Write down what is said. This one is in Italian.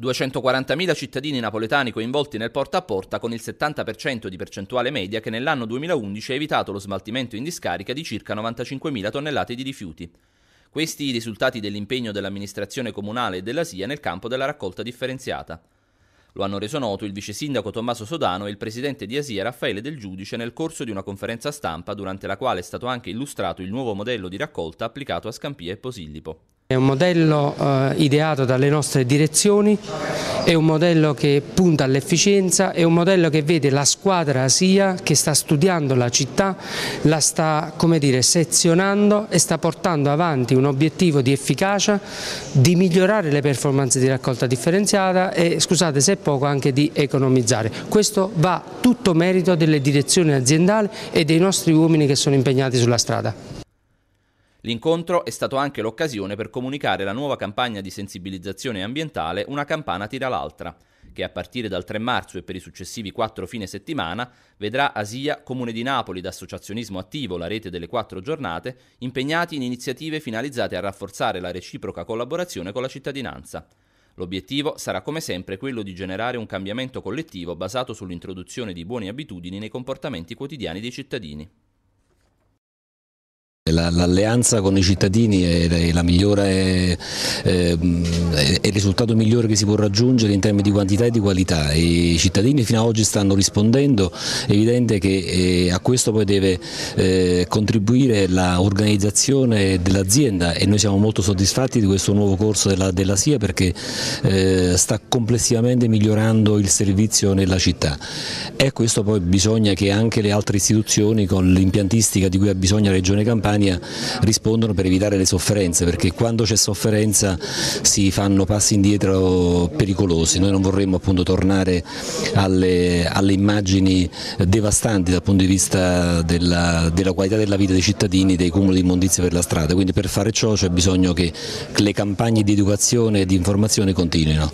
240.000 cittadini napoletani coinvolti nel porta a porta con il 70% di percentuale media che nell'anno 2011 ha evitato lo smaltimento in discarica di circa 95.000 tonnellate di rifiuti. Questi i risultati dell'impegno dell'amministrazione comunale e della SIA nel campo della raccolta differenziata. Lo hanno reso noto il vice sindaco Tommaso Sodano e il presidente di Asia Raffaele Del Giudice nel corso di una conferenza stampa durante la quale è stato anche illustrato il nuovo modello di raccolta applicato a Scampia e Posillipo. È un modello eh, ideato dalle nostre direzioni, è un modello che punta all'efficienza, è un modello che vede la squadra Asia che sta studiando la città, la sta dire, sezionando e sta portando avanti un obiettivo di efficacia, di migliorare le performance di raccolta differenziata e scusate se è poco anche di economizzare. Questo va tutto merito delle direzioni aziendali e dei nostri uomini che sono impegnati sulla strada. L'incontro è stato anche l'occasione per comunicare la nuova campagna di sensibilizzazione ambientale Una campana tira l'altra, che a partire dal 3 marzo e per i successivi quattro fine settimana vedrà Asia, Comune di Napoli ed Associazionismo Attivo, la rete delle quattro giornate, impegnati in iniziative finalizzate a rafforzare la reciproca collaborazione con la cittadinanza. L'obiettivo sarà come sempre quello di generare un cambiamento collettivo basato sull'introduzione di buone abitudini nei comportamenti quotidiani dei cittadini. L'alleanza con i cittadini è, la migliore, è, il risultato migliore che si può raggiungere in termini di quantità e di qualità. I cittadini fino ad oggi stanno rispondendo, è evidente che eh, a questo poi deve eh, contribuire l'organizzazione dell'azienda e noi siamo molto soddisfatti di questo nuovo corso della, della SIA perché eh, sta complessivamente migliorando il servizio nella città. E a questo poi bisogna che anche le altre istituzioni con l'impiantistica di cui ha bisogno la Regione Campania Padania rispondono per evitare le sofferenze, perché quando c'è sofferenza si fanno passi indietro pericolosi, noi non vorremmo appunto tornare alle, alle immagini devastanti dal punto di vista della, della, qualità della vita dei cittadini, dei cumuli di immondizia per la strada, quindi per fare ciò c'è bisogno che le campagne di educazione e di informazione continuino.